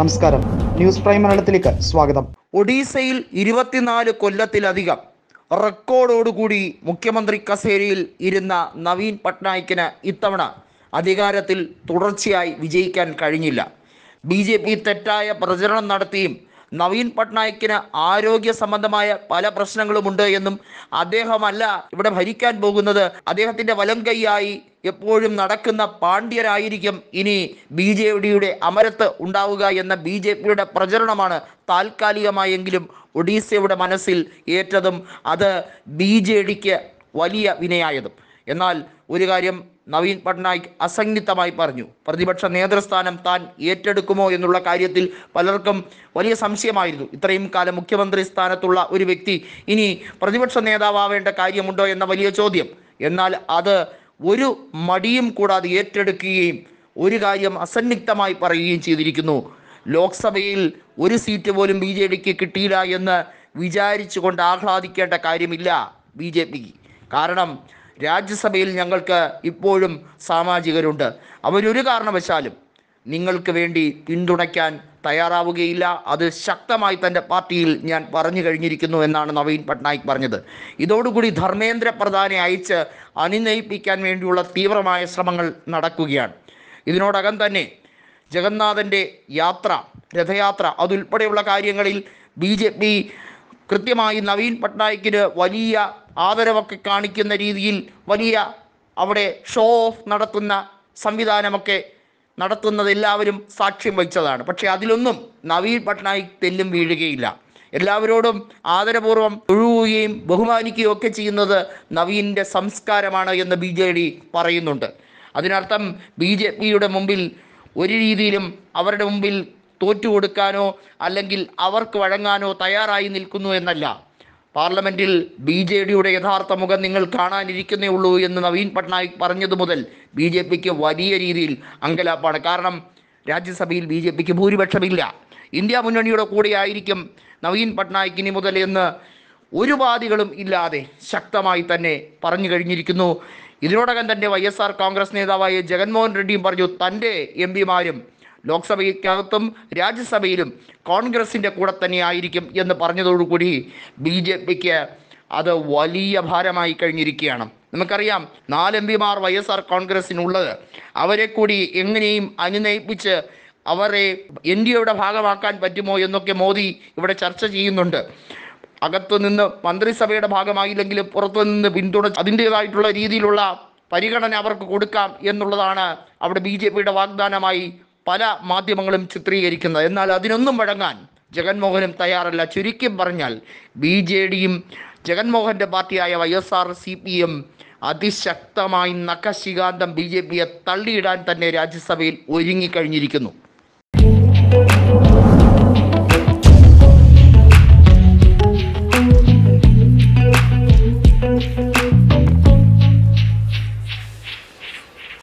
നമസ്കാരം news prime മലയാളത്തിലേക്ക് സ്വാഗതം ഒഡീസയിൽ ഇരുപത്തിനാല് കൊല്ലത്തിലധികം റെക്കോർഡോടുകൂടി മുഖ്യമന്ത്രി കസേരയിൽ ഇരുന്ന നവീൻ പട്നായിക്കിന് ഇത്തവണ അധികാരത്തിൽ തുടർച്ചയായി വിജയിക്കാൻ കഴിഞ്ഞില്ല ബി ജെ പി തെറ്റായ പ്രചരണം നടത്തിയും നവീൻ പട്നായിക്കിന് ആരോഗ്യ സംബന്ധമായ പല പ്രശ്നങ്ങളുമുണ്ട് എന്നും അദ്ദേഹമല്ല ഇവിടെ ഭരിക്കാൻ പോകുന്നത് അദ്ദേഹത്തിന്റെ വലം കൈയായി എപ്പോഴും നടക്കുന്ന പാണ്ഡ്യരായിരിക്കും ഇനി ബി ജെ ഡിയുടെ അമരത്ത് ഉണ്ടാവുക എന്ന ബി ജെ പിയുടെ പ്രചരണമാണ് താൽക്കാലികമായെങ്കിലും ഒഡീസയുടെ മനസ്സിൽ ഏറ്റതും അത് ബി ജെ ഡിക്ക് വലിയ വിനയായതും എന്നാൽ ഒരു കാര്യം നവീൻ പട്നായിക് അസംയുക്തമായി പറഞ്ഞു പ്രതിപക്ഷ നേതൃസ്ഥാനം താൻ ഏറ്റെടുക്കുമോ എന്നുള്ള കാര്യത്തിൽ പലർക്കും വലിയ സംശയമായിരുന്നു ഇത്രയും കാലം മുഖ്യമന്ത്രി സ്ഥാനത്തുള്ള ഒരു വ്യക്തി ഇനി പ്രതിപക്ഷ നേതാവേണ്ട കാര്യമുണ്ടോ എന്ന വലിയ ചോദ്യം എന്നാൽ അത് ഒരു മടിയും കൂടാതെ ഏറ്റെടുക്കുകയും ഒരു കാര്യം അസന്നിഗ്ധമായി പറയുകയും ചെയ്തിരിക്കുന്നു ലോക്സഭയിൽ ഒരു സീറ്റ് പോലും ബി ജെ ഡിക്ക് കിട്ടിയില്ല എന്ന് വിചാരിച്ചുകൊണ്ട് ആഹ്ലാദിക്കേണ്ട കാര്യമില്ല ബി ജെ പി കാരണം രാജ്യസഭയിൽ ഞങ്ങൾക്ക് ഇപ്പോഴും സാമാജികരുണ്ട് അവരൊരു കാരണവശാലും നിങ്ങൾക്ക് വേണ്ടി പിന്തുണയ്ക്കാൻ തയ്യാറാവുകയില്ല അത് ശക്തമായി തൻ്റെ പാർട്ടിയിൽ ഞാൻ പറഞ്ഞു കഴിഞ്ഞിരിക്കുന്നു എന്നാണ് നവീൻ പട്നായിക് പറഞ്ഞത് ഇതോടുകൂടി ധർമ്മേന്ദ്ര പ്രധാനെ അയച്ച് അനുനയിപ്പിക്കാൻ വേണ്ടിയുള്ള തീവ്രമായ ശ്രമങ്ങൾ നടക്കുകയാണ് ഇതിനോടകം തന്നെ ജഗന്നാഥൻ്റെ യാത്ര രഥയാത്ര അതുൾപ്പെടെയുള്ള കാര്യങ്ങളിൽ ബി ജെ പി കൃത്യമായി നവീൻ പട്നായിക്കിന് വലിയ ആദരവൊക്കെ കാണിക്കുന്ന രീതിയിൽ വലിയ അവിടെ ഷോ ഓഫ് നടത്തുന്ന സംവിധാനമൊക്കെ നടത്തുന്നത് എല്ലാവരും സാക്ഷ്യം വഹിച്ചതാണ് പക്ഷേ അതിലൊന്നും നവീൻ പട്നായിക് തെല്ലും വീഴുകയില്ല എല്ലാവരോടും ആദരപൂർവ്വം ഒഴുകുകയും ബഹുമാനിക്കുകയും ഒക്കെ ചെയ്യുന്നത് നവീൻ്റെ സംസ്കാരമാണ് എന്ന് ബി ജെ ഡി പറയുന്നുണ്ട് അതിനർത്ഥം ബി ജെ പിയുടെ മുമ്പിൽ ഒരു രീതിയിലും അവരുടെ മുമ്പിൽ തോറ്റുകൊടുക്കാനോ അല്ലെങ്കിൽ അവർക്ക് വഴങ്ങാനോ തയ്യാറായി നിൽക്കുന്നു എന്നല്ല പാർലമെന്റിൽ ബി ജെ ഡിയുടെ യഥാർത്ഥ മുഖം നിങ്ങൾ കാണാനിരിക്കുന്നേ ഉള്ളൂ എന്ന് നവീൻ പട്നായിക് പറഞ്ഞതു മുതൽ ബി ജെ പിക്ക് വലിയ രീതിയിൽ അങ്കലാപ്പാണ് കാരണം രാജ്യസഭയിൽ ബി ജെ പിക്ക് ഭൂരിപക്ഷമില്ല ഇന്ത്യ മുന്നണിയുടെ കൂടെയായിരിക്കും നവീൻ പട്നായിക് ഇനി മുതൽ എന്ന് ഒരു ഉപാധികളും ഇല്ലാതെ ശക്തമായി തന്നെ പറഞ്ഞു കഴിഞ്ഞിരിക്കുന്നു ഇതിനോടകം തന്നെ വൈ എസ് ആർ കോൺഗ്രസ് നേതാവായ ജഗൻമോഹൻ റെഡ്ഡിയും പറഞ്ഞു തൻ്റെ എം പിമാരും ലോക്സഭയ്ക്കകത്തും രാജ്യസഭയിലും കോൺഗ്രസിൻ്റെ കൂടെ തന്നെയായിരിക്കും എന്ന് പറഞ്ഞതോടുകൂടി ബി ജെ പിക്ക് അത് വലിയ ഭാരമായി കഴിഞ്ഞിരിക്കുകയാണ് നമുക്കറിയാം നാല് എം പിമാർ വൈ എസ് ആർ കോൺഗ്രസിനുള്ളത് അവരെ കൂടി എങ്ങനെയും അനുനയിപ്പിച്ച് അവരെ എൻ ഡി എയുടെ ഭാഗമാക്കാൻ പറ്റുമോ എന്നൊക്കെ മോദി ഇവിടെ ചർച്ച ചെയ്യുന്നുണ്ട് അകത്തു നിന്ന് മന്ത്രിസഭയുടെ ഭാഗമായില്ലെങ്കിലും പുറത്തു നിന്ന് പിന്തുണ അതിൻ്റേതായിട്ടുള്ള രീതിയിലുള്ള പരിഗണന അവർക്ക് കൊടുക്കാം എന്നുള്ളതാണ് അവിടെ ബി വാഗ്ദാനമായി പല മാധ്യമങ്ങളും ചിത്രീകരിക്കുന്നത് എന്നാൽ അതിനൊന്നും വഴങ്ങാൻ ജഗൻമോഹനും തയ്യാറല്ല ചുരുക്കി പറഞ്ഞാൽ ബി ജെ ഡിയും ജഗൻമോഹൻ്റെ പാർട്ടിയായ Y S R C P M അതിശക്തമായി നഖശികാന്തം ബി ജെ പിയെ തള്ളിയിടാൻ തന്നെ രാജ്യസഭയിൽ ഒരുങ്ങിക്കഴിഞ്ഞിരിക്കുന്നു